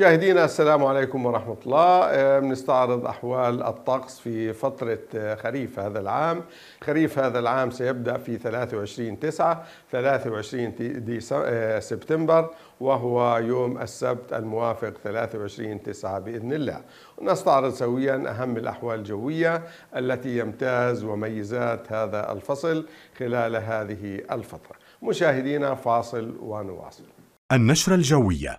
مشاهدينا السلام عليكم ورحمة الله آه، بنستعرض أحوال الطقس في فترة آه، خريف هذا العام خريف هذا العام سيبدأ في 23 تسعة 23 آه، سبتمبر وهو يوم السبت الموافق 23 تسعة بإذن الله نستعرض سويا أهم الأحوال الجوية التي يمتاز وميزات هذا الفصل خلال هذه الفترة مشاهدينا فاصل ونواصل النشرة الجوية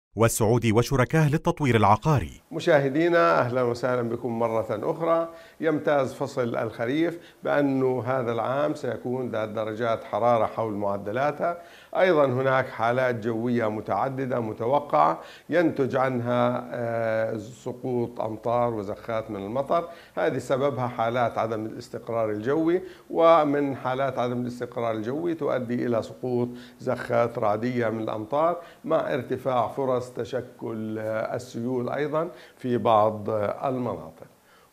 والسعودي وشركاه للتطوير العقاري مشاهدينا أهلا وسهلا بكم مرة أخرى يمتاز فصل الخريف بأنه هذا العام سيكون ذات درجات حرارة حول معدلاتها أيضا هناك حالات جوية متعددة متوقعة ينتج عنها آه، سقوط أمطار وزخات من المطر هذه سببها حالات عدم الاستقرار الجوي ومن حالات عدم الاستقرار الجوي تؤدي إلى سقوط زخات رعدية من الأمطار مع ارتفاع فرص فرص تشكل السيول أيضا في بعض المناطق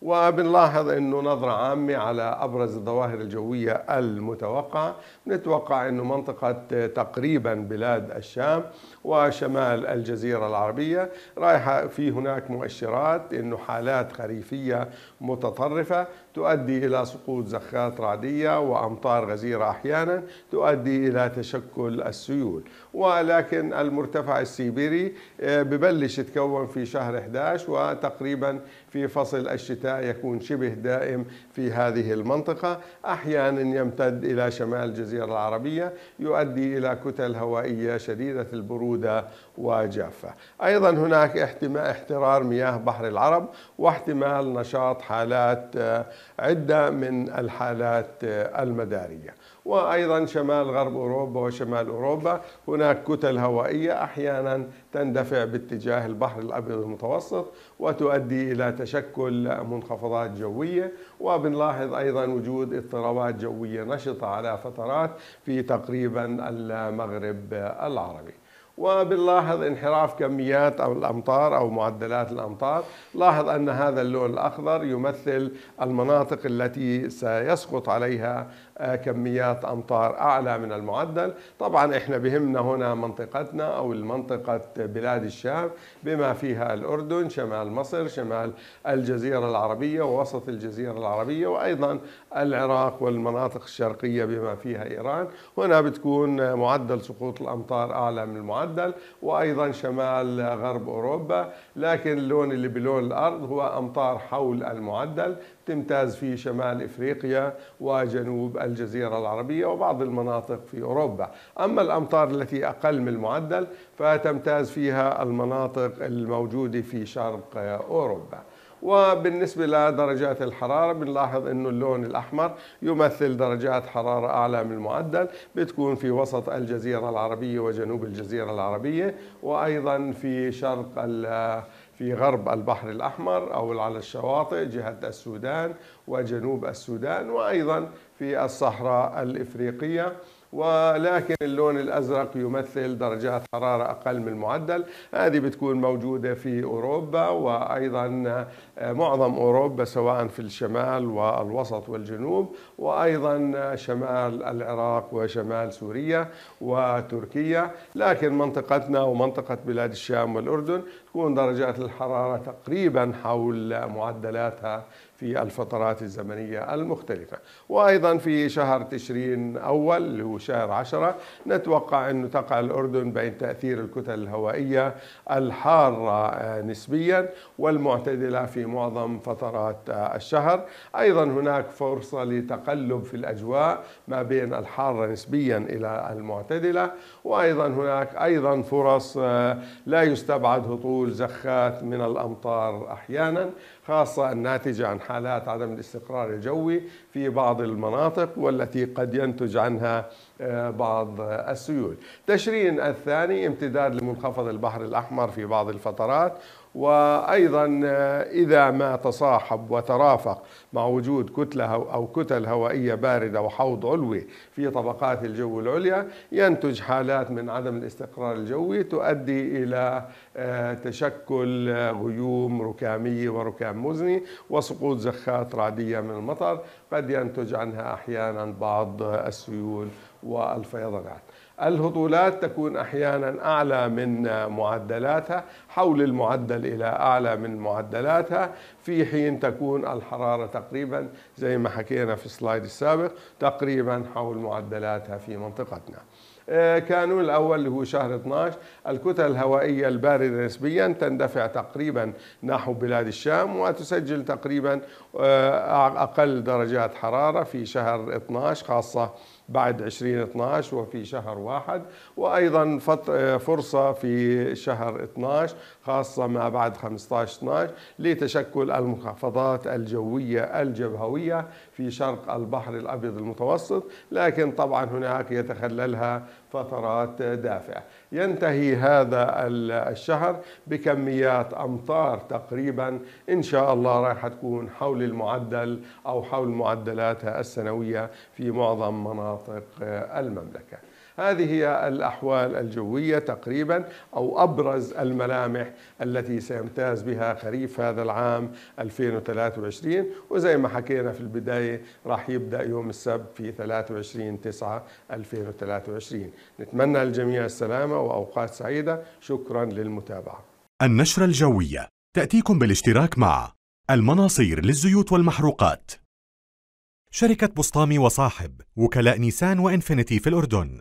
وبنلاحظ انه نظرة عامة على ابرز الظواهر الجوية المتوقعة، نتوقع انه منطقة تقريبا بلاد الشام وشمال الجزيرة العربية رايحة في هناك مؤشرات انه حالات خريفية متطرفة تؤدي إلى سقوط زخات رعدية وأمطار غزيرة أحيانا تؤدي إلى تشكل السيول ولكن المرتفع السيبيري آه، ببلش يتكون في شهر 11 وتقريبا في فصل الشتاء يكون شبه دائم في هذه المنطقة أحيانا يمتد إلى شمال الجزيرة العربية يؤدي إلى كتل هوائية شديدة البرودة وجافة أيضا هناك احتمال احترار مياه بحر العرب واحتمال نشاط حالات آه، عدة من الحالات آه، المدارية وأيضا شمال غرب أوروبا وشمال أوروبا هناك كتل هوائية أحيانا تندفع باتجاه البحر الأبيض المتوسط وتؤدي إلى تشكل منخفضات جوية وبنلاحظ أيضا وجود اضطرابات جوية نشطة على فترات في تقريبا المغرب آه، العربي وبنلاحظ انحراف كميات أو الأمطار أو معدلات الأمطار لاحظ أن هذا اللون الأخضر يمثل المناطق التي سيسقط عليها آه، كميات أمطار أعلى من المعدل طبعا إحنا بهمنا هنا منطقتنا أو المنطقة بلاد الشام بما فيها الأردن شمال مصر شمال الجزيرة العربية ووسط الجزيرة العربية وأيضا العراق والمناطق الشرقية بما فيها إيران هنا بتكون معدل سقوط الأمطار أعلى من المعدل المعدل وأيضا شمال غرب أوروبا لكن اللون اللي بلون الأرض هو أمطار حول المعدل تمتاز في شمال إفريقيا وجنوب الجزيرة العربية وبعض المناطق في أوروبا أما الأمطار التي أقل من المعدل فتمتاز فيها المناطق الموجودة في شرق أوروبا وبالنسبة لدرجات الحرارة بنلاحظ أنه اللون الأحمر يمثل درجات حرارة أعلى من المعدل بتكون في وسط الجزيرة العربية وجنوب الجزيرة العربية وأيضا في شرق في غرب البحر الأحمر أو على الشواطئ جهة السودان وجنوب السودان وأيضا في الصحراء الإفريقية ولكن اللون الأزرق يمثل درجات حرارة أقل من المعدل هذه بتكون موجودة في أوروبا وأيضا آه، معظم أوروبا سواء في الشمال والوسط والجنوب وأيضا آه، شمال العراق وشمال سوريا وتركيا لكن منطقتنا ومنطقة بلاد الشام والأردن تكون درجات الحرارة تقريبا حول معدلاتها في الفترات الزمنية المختلفة وأيضا في شهر تشرين أول اللي هو شهر عشرة نتوقع أن تقع الأردن بين تأثير الكتل الهوائية الحارة آه، نسبيا والمعتدلة في معظم فترات آه، الشهر أيضا هناك فرصة لتقلب في الأجواء ما بين الحارة نسبيا إلى المعتدلة وأيضا هناك أيضا فرص آه، لا يستبعد هطول زخات من الأمطار أحيانا خاصة الناتجة عن حالات عدم الاستقرار الجوي في بعض المناطق والتي قد ينتج عنها بعض السيول تشرين الثاني امتداد لمنخفض البحر الأحمر في بعض الفترات وايضا آه، اذا ما تصاحب وترافق مع وجود كتله او كتل هوائيه بارده وحوض علوي في طبقات الجو العليا ينتج حالات من عدم الاستقرار الجوي تؤدي الى آه، تشكل آه، غيوم ركاميه وركام مزني وسقوط زخات رعديه من المطر قد ينتج عنها احيانا بعض السيول والفيضانات الهطولات تكون أحيانا أعلى من معدلاتها حول المعدل إلى أعلى من معدلاتها في حين تكون الحرارة تقريبا زي ما حكينا في السلايد السابق تقريبا حول معدلاتها في منطقتنا آه، كانون الأول اللي هو شهر 12 الكتل الهوائية الباردة نسبيا تندفع تقريبا نحو بلاد الشام وتسجل تقريبا آه، أقل درجات حرارة في شهر 12 خاصة بعد 2012 وفي شهر واحد وأيضا فرصة في شهر 12 خاصة ما بعد 15-12 لتشكل المنخفضات الجوية الجبهوية في شرق البحر الأبيض المتوسط لكن طبعا هناك يتخللها فترات دافئة ينتهي هذا الشهر بكميات أمطار تقريبا إن شاء الله راح تكون حول المعدل أو حول معدلاتها السنوية في معظم مناطق المملكة هذه هي الأحوال الجوية تقريبا أو أبرز الملامح التي سيمتاز بها خريف هذا العام 2023 وزي ما حكينا في البداية راح يبدأ يوم السبت في 23 9 2023 نتمنى للجميع السلامة وأوقات سعيدة شكرا للمتابعة النشرة الجوية تأتيكم بالاشتراك مع المناصير للزيوت والمحروقات شركة بسطامي وصاحب وكلاء نيسان وإنفينيتي في الأردن